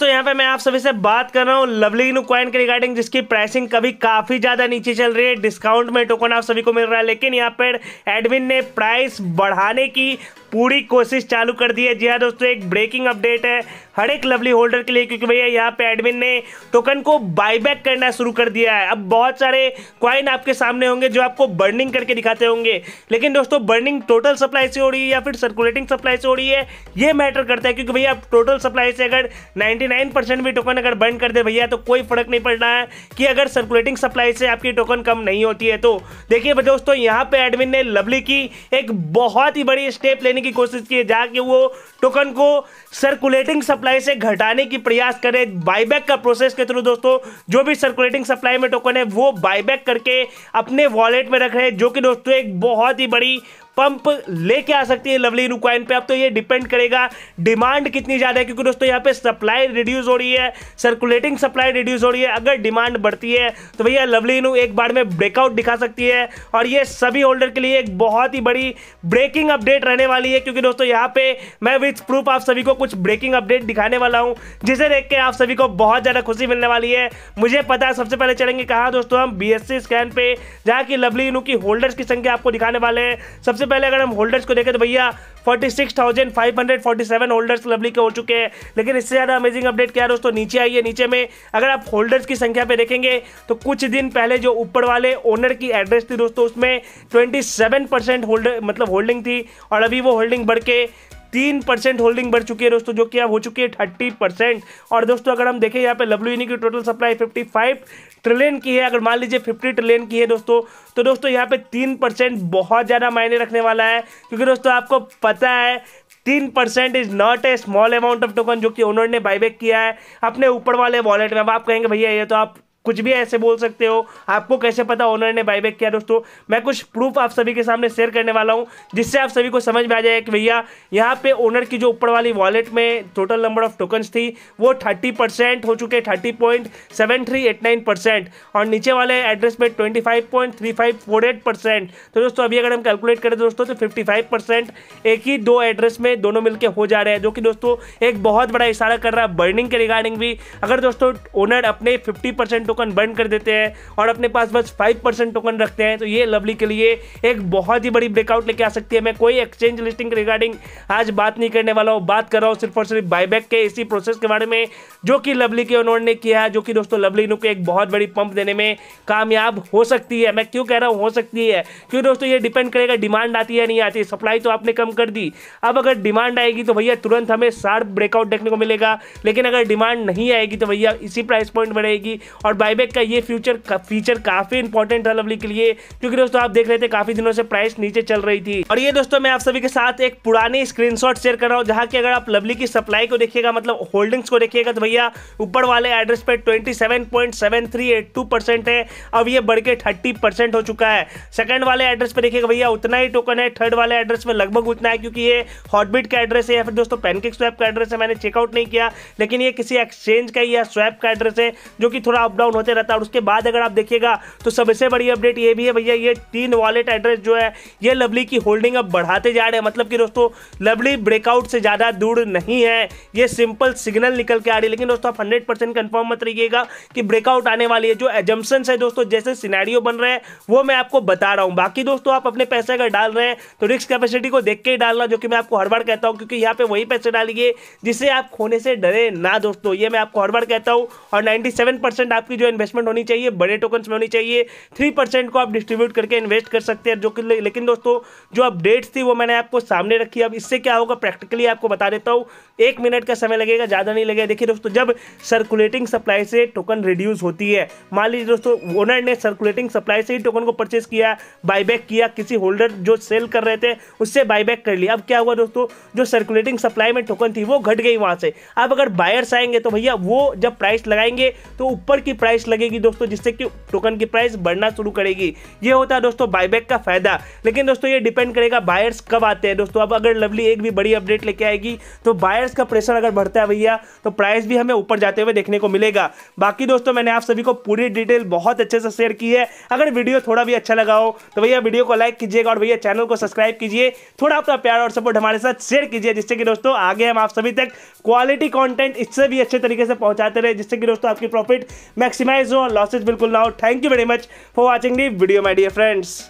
तो यहाँ पे मैं आप सभी से बात कर रहा हूँ लवली इनू क्वाइन के रिगार्डिंग जिसकी प्राइसिंग कभी काफी ज्यादा नीचे चल रही है डिस्काउंट में टोकन आप सभी को मिल रहा है लेकिन यहाँ पर एडमिन ने प्राइस बढ़ाने की पूरी कोशिश चालू कर दी है जी हाँ दोस्तों एक ब्रेकिंग अपडेट है हर एक लवली होल्डर के लिए क्योंकि भैया यहाँ पे एडमिन ने टोकन को बाईबैक करना शुरू कर दिया है अब बहुत सारे क्वाइन आपके सामने होंगे जो आपको बर्निंग करके दिखाते होंगे लेकिन दोस्तों बर्निंग टोटल सप्लाई से हो रही है या फिर सर्कुलेटिंग सप्लाई से हो रही है ये मैटर करता है क्योंकि भैया आप टोटल सप्लाई से अगर नाइन्टी भी टोकन अगर बर्न कर दे भैया तो कोई फर्क नहीं पड़ रहा है कि अगर सर्कुलेटिंग सप्लाई से आपकी टोकन कम नहीं होती है तो देखिए दोस्तों यहाँ पे एडमिन ने लवली की एक बहुत ही बड़ी स्टेप लेनी देने की कोशिश की है जाके वो टोकन को सर्कुलेटिंग सप्लाई से घटाने की प्रयास करें बाईबैक का प्रोसेस के थ्रू दोस्तों जो भी सर्कुलेटिंग सप्लाई में टोकन है वो बाईबैक करके अपने वॉलेट में रख रहे हैं जो कि दोस्तों एक बहुत ही बड़ी पंप लेके आ सकती है लवली रुक्वाइन पे अब तो ये डिपेंड करेगा डिमांड कितनी ज़्यादा है क्योंकि दोस्तों यहाँ पे सप्लाई रिड्यूस हो रही है सर्कुलेटिंग सप्लाई रिड्यूस हो रही है अगर डिमांड बढ़ती है तो भैया लवली एक बार में ब्रेकआउट दिखा सकती है और ये सभी होल्डर के लिए एक बहुत ही बड़ी ब्रेकिंग अपडेट रहने वाली है क्योंकि दोस्तों यहाँ पे मैं विथ प्रूफ आप सभी को कुछ ब्रेकिंग अपडेट दिखाने वाला हूँ जिसे देख के आप सभी को बहुत ज़्यादा खुशी मिलने वाली है मुझे पता है सबसे पहले चलेंगे कहाँ दोस्तों हम बी स्कैन पे जहाँ की लवली की होल्डर्स की संख्या आपको दिखाने वाले हैं सबसे पहले अगर हम होल्डर्स को देखें तो भैया 46,547 होल्डर्स लवली के हो चुके हैं लेकिन इससे ज़्यादा अमेजिंग अपडेट क्या है दोस्तों नीचे आइए नीचे में अगर आप होल्डर्स की संख्या पे देखेंगे तो कुछ दिन पहले जो ऊपर वाले ओनर की एड्रेस थी दोस्तों उसमें ट्वेंटी सेवन परसेंट होल्डर मतलब होल्डिंग थी और अभी वो होल्डिंग बढ़ के तीन परसेंट होल्डिंग बढ़ चुकी है दोस्तों जो कि अब हो चुकी है थर्टी परसेंट और दोस्तों अगर हम देखें यहाँ पे डब्ल्यू की total supply fifty five trillion की है अगर मान लीजिए फिफ्टी ट्रिलियन की है दोस्तों तो दोस्तों यहाँ पे तीन परसेंट बहुत ज़्यादा मायने रखने वाला है क्योंकि दोस्तों आपको पता है तीन percent is not a small amount of token जो कि ओनर ने बाईबैक किया है अपने ऊपर वाले वॉलेट में अब आप कहेंगे भैया ये तो आप कुछ भी ऐसे बोल सकते हो आपको कैसे पता ओनर ने बाईबैक किया दोस्तों मैं कुछ प्रूफ आप सभी के सामने शेयर करने वाला हूँ जिससे आप सभी को समझ में आ जाए कि भैया यहाँ पे ओनर की जो ऊपर वाली वॉलेट में टोटल नंबर ऑफ टोकन्स थी वो थर्टी परसेंट हो चुके thirty point seven three eight nine percent और नीचे वाले एड्रेस पे twenty five point three five four eight percent तो दोस्तों अभी अगर हम कैलकुलेट करें दोस्तों तो फिफ्टी फाइव परसेंट एक ही दो एड्रेस में दोनों मिलकर हो जा रहे हैं जो कि दोस्तों एक बहुत बड़ा इशारा कर रहा है बर्निंग के रिगार्डिंग भी अगर दोस्तों ओनर अपने फिफ्टी परसेंट टोकन बर्न कर देते हैं और अपने पास बस फाइव परसेंट टोकन रखते हैं तो ये लवली के लिए एक बहुत ही बड़ी ब्रेकआउट लेके आ सकती है मैं कोई एक्सचेंज लिस्टिंग रिगार्डिंग आज बात नहीं करने वाला हूँ बात कर रहा हूँ सिर्फ और सिर्फ बाईबैक के इसी प्रोसेस के बारे में जो कि लवली के उन्होंने किया है जो कि दोस्तों लवली को एक बहुत बड़ी पंप देने में कामयाब हो सकती है मैं क्यों कह रहा हूँ हो सकती है क्यों दोस्तों ये डिपेंड करेगा डिमांड आती है नहीं आती सप्लाई तो आपने कम कर दी अब अगर डिमांड आएगी तो भैया तुरंत हमें शार्प ब्रेकआउट देखने को मिलेगा लेकिन अगर डिमांड नहीं आएगी तो भैया इसी प्राइस पॉइंट बढ़ेगी और बाईबैक का ये फ्यूचर का, फीचर काफ़ी इंपॉर्टेंट है लवली के लिए क्योंकि दोस्तों आप देख रहे थे काफ़ी दिनों से प्राइस नीचे चल रही थी और ये दोस्तों मैं आप सभी के साथ एक पुरानी स्क्रीन शेयर कर रहा हूँ जहाँ की अगर आप लवली की सप्लाई को देखिएगा मतलब होल्डिंग्स को देखिएगा तो भैया ऊपर वाले एड्रेस पर ट्वेंटी है अब ये बढ़ के थर्टी हो चुका है सेकेंड वाले एड्रेस पर देखिएगा भैया उतना ही टोकन है थर्ड वाले एड्रेस में लगभग उतना है क्योंकि ये हॉटबिट का एड्रेस है या फिर दोस्तों पैनकेक स्वैप का एड्रेस है मैंने चेकआउट नहीं किया लेकिन ये किसी एक्सचेंज का या स्वैप का एड्रेस है जो कि थोड़ा अपडाउन डाउन होते रहता है और उसके बाद अगर आप देखिएगा तो सबसे बड़ी अपडेट ये भी है भैया ये तीन वॉलेट एड्रेस जो है ये लवली की होल्डिंग अब बढ़ाते जा रहे हैं मतलब कि दोस्तों लवली ब्रेकआउट से ज़्यादा दूर नहीं है ये सिंपल सिग्नल निकल के आ रही है लेकिन दोस्तों आप हंड्रेड परसेंट कन्फर्म मत रहिएगा कि ब्रेकआउट आने वाली है जो एजम्पन है दोस्तों जैसे सिनारियो बन रहे हैं वो मैं आपको बता रहा हूँ बाकी दोस्तों आप अपने पैसे अगर डाल रहे हैं तो रिस्क कैपेसिटी को देख के ही डालना जो कि मैं आपको हर बार कहता हूँ क्योंकि यहाँ पे वही पैसे डालिए जिसे आप खोने से डरे ना दोस्तों ये मैं आपको हर बार कहता हूँ और 97 आपकी जो इन्वेस्टमेंट होनी चाहिए बड़े टोकन्स में होनी चाहिए थ्री परसेंट को आप डिस्ट्रीब्यूट करके इन्वेस्ट कर सकते हैं जो कि लेकिन दोस्तों जो अपडेट्स थी वो मैंने आपको सामने रखी अब इससे क्या होगा प्रैक्टिकली आपको बता देता हूँ एक मिनट का समय लगेगा ज़्यादा नहीं लगेगा देखिए दोस्तों जब सर्कुलेटिंग सप्लाई से टोकन रिड्यूस होती है मान लीजिए दोस्तों ओनर ने सर्कुलेटिंग सप्लाई से ही टोकन को परचेज किया बाईबैक किया किसी होल्डर जो सेल कर रहे थे उससे बाईबैक कर लिया अब क्या हुआ दोस्तों जो सर्कुलेटिंग सप्लाई में टोकन थी वो घट गई वहाँ से अब अगर बायर्स आएंगे तो भैया वो जब प्राइस लगाएंगे तो ऊपर की प्राइस प्राइस लगेगी दोस्तों जिससे कि टोकन की प्राइस बढ़ना शुरू करेगी ये होता है दोस्तों बायबैक का फायदा लेकिन दोस्तों ये डिपेंड करेगा बायर्स कब आते हैं दोस्तों अब अगर लवली एक भी बड़ी अपडेट लेके आएगी तो बायर्स का प्रेशर अगर बढ़ता है भैया तो प्राइस भी हमें ऊपर जाते हुए देखने को मिलेगा बाकी दोस्तों मैंने आप सभी को पूरी डिटेल बहुत अच्छे से शेयर की है अगर वीडियो थोड़ा भी अच्छा लगा हो तो भैया वीडियो को लाइक कीजिएगा और भैया चैनल को सब्सक्राइब कीजिए थोड़ा अपना प्यार और सपोर्ट हमारे साथ शेयर कीजिए जिससे कि दोस्तों आगे हम आप सभी तक क्वालिटी कॉन्टेंट इससे भी अच्छे तरीके से पहुंचाते रहे जिससे कि दोस्तों आपकी प्रॉफिट मैक्स मैक्सिमाइज हो और लॉसेज बिल्कुल ना हो thank you very much for watching the video my dear friends